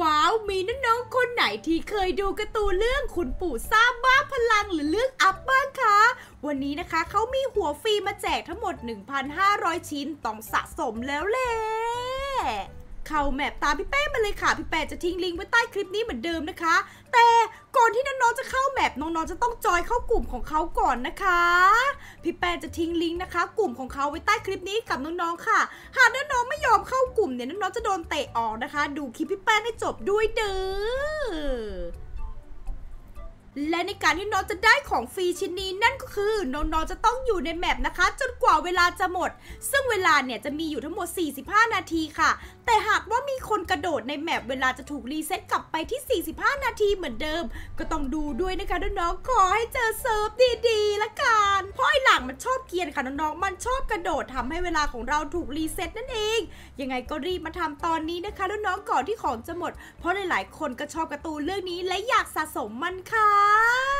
ว้าวมีน้องๆคนไหนที่เคยดูการ์ตูนเรื่องขุนปู่ซ่าบ้าพลังหรือเรื่องอัพบ้างคะ วันนี้นะคะเขามีหัวฟรีมาแจกทั้งหมด 1,500 ชิ้นต้องสะสมแล้วแหละ เข้าแมปตามพี่เป้มาเลยค่ะ พี่แป้จะทิ้งลิงก์ไว้ใต้คลิปนี้เหมือนเดิมนะคะ แต่่อนที่น้องๆจะเข้าแมปน้องๆจะต้องจอยเข้ากลุ่มของเขาก่อนนะคะ พี่แปนจะทิ้งลิงก์นะคะ กลุ่มของเขาไว้ใต้คลิปนี้กับน้องๆค่ะ หากน้องๆไม่ยอมเข้ากลุ่มเนี่ยน้องๆจะโดนเตะออกนะคะ ดูคลิปพี่แป้ให้จบด้วยเด้อและในการที่น้องจะได้ของฟรีชิ้นนี้นั่นก็คือน้องๆจะต้องอยู่ในแมปนะคะจนกว่าเวลาจะหมด ซึ่งเวลาเนี่ยจะมีอยู่ทั้งหมด 45 นาทีค่ะ แต่หากว่ามีคนกระโดดในแมปเวลาจะถูกรีเซ็ตกลับไปที่ 45 นาทีเหมือนเดิม ก็ต้องดูด้วยนะคะน้องๆ ขอให้เจอเซิร์ฟดีๆ ละกัน เพราะไอหลังมันชอบเกียนค่ะ น้องๆ มันชอบกระโดดทำให้เวลาของเราถูกรีเซ็ตนั่นเอง ยังไงก็รีบมาทำตอนนี้นะคะน้องๆ ก่อนที่ของจะหมด เพราะหลายๆ คนก็ชอบกระตูนเรื่องนี้และอยากสะสมมันค่ะ